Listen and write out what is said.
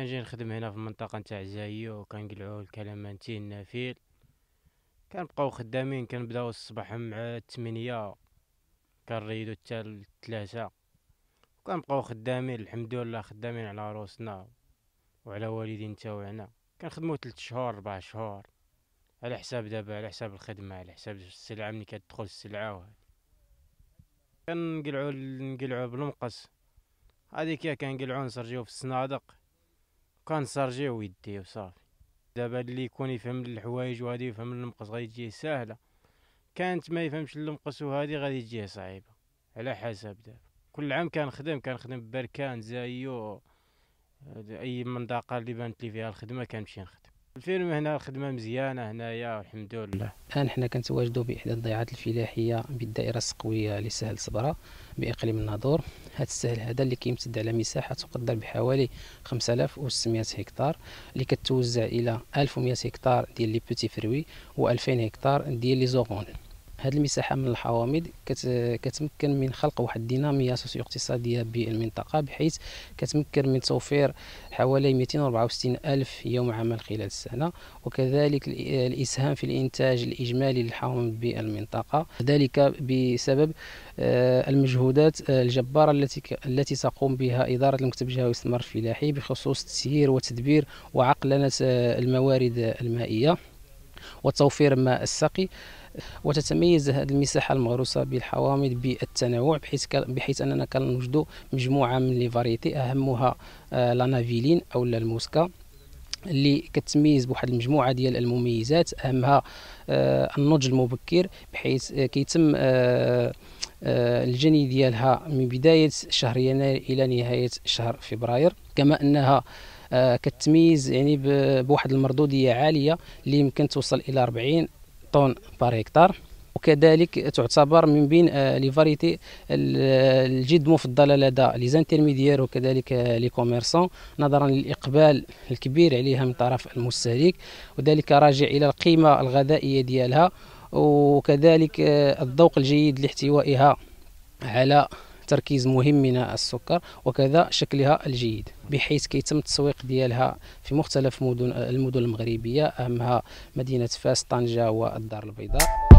كنجي نخدم هنا في المنطقه نتاع زايو وكنقلعو الكلمانتي النافيل كنبقاو خدامين كنبداو الصباح مع 8 كنريدو حتى 3 كنبقاو خدامين الحمد لله خدامين على روسنا وعلى والدين تاوعنا كنخدمو تلت شهور ربع شهور على حساب دابا على حساب الخدمة على حساب السلعة ملي كتدخل السلعة وهاد كنقلعو نقلعو بالمقص هاديك كنقلعو نسرجيو في الصنادق كان ويدي وصافي دابا اللي يكون يفهم الحوايج وهادي يفهم المقص غيجيه ساهله كانت ما يفهمش المقص وهادي غادي تجيه صعيبه على حسب دابا كل عام كنخدم كنخدم ببركان زايو اي منطقه اللي بانت لي فيها الخدمه كنمشي نخدم الفيلم هنا الخدمه مزيانه هنايا الحمد لله الان حنا كنتواجدوا باحدى الضيعات الفلاحيه بالدائره السقويه لسهل صبرا باقليم الناظور هذا السهل هذا اللي كيمتد على مساحه تقدر بحوالي 5600 هكتار اللي كتوزع الى 1100 هكتار ديال لي بوتي فروي و2000 هكتار ديال لي زوغون هذه المساحه من الحوامض كتمكن من خلق واحد الديناميه سوسيو اقتصاديه بالمنطقه بحيث كتمكن من توفير حوالي 264 الف يوم عمل خلال السنه وكذلك الاسهام في الانتاج الاجمالي للحوامض بالمنطقه ذلك بسبب آه، المجهودات آه، الجباره التي التي تقوم بها اداره المكتب الجهوي والاستثمار الفلاحي بخصوص تسيير وتدبير وعقلنه آه، الموارد المائيه وتوفير ماء السقي وتتميز هذه المساحه المغروسه بالحوامض بالتنوع بحيث بحيث اننا كنوجدوا مجموعه من لي فاريتي اهمها آه، لا نافيلين او الموسكا اللي كتميز بواحد المجموعه ديال المميزات اهمها آه، النضج المبكر بحيث آه، كيتم الجني ديالها من بدايه شهر يناير الى نهايه شهر فبراير كما انها كتميز يعني بواحد المردوديه عاليه اللي يمكن توصل الى 40 طون بار هكتار وكذلك تعتبر من بين آه، لي فاريتي الجد مفضله لدى لي زانترميديير وكذلك آه، لي كوميرسون نظرا للاقبال الكبير عليها من طرف المستهلك وذلك راجع الى القيمه الغذائيه ديالها وكذلك آه، الذوق الجيد لاحتوائها على تركيز مهم من السكر وكذا شكلها الجيد بحيث كيتم التسويق ديالها في مختلف مدن المدن المغربيه اهمها مدينه فاس طنجه والدار البيضاء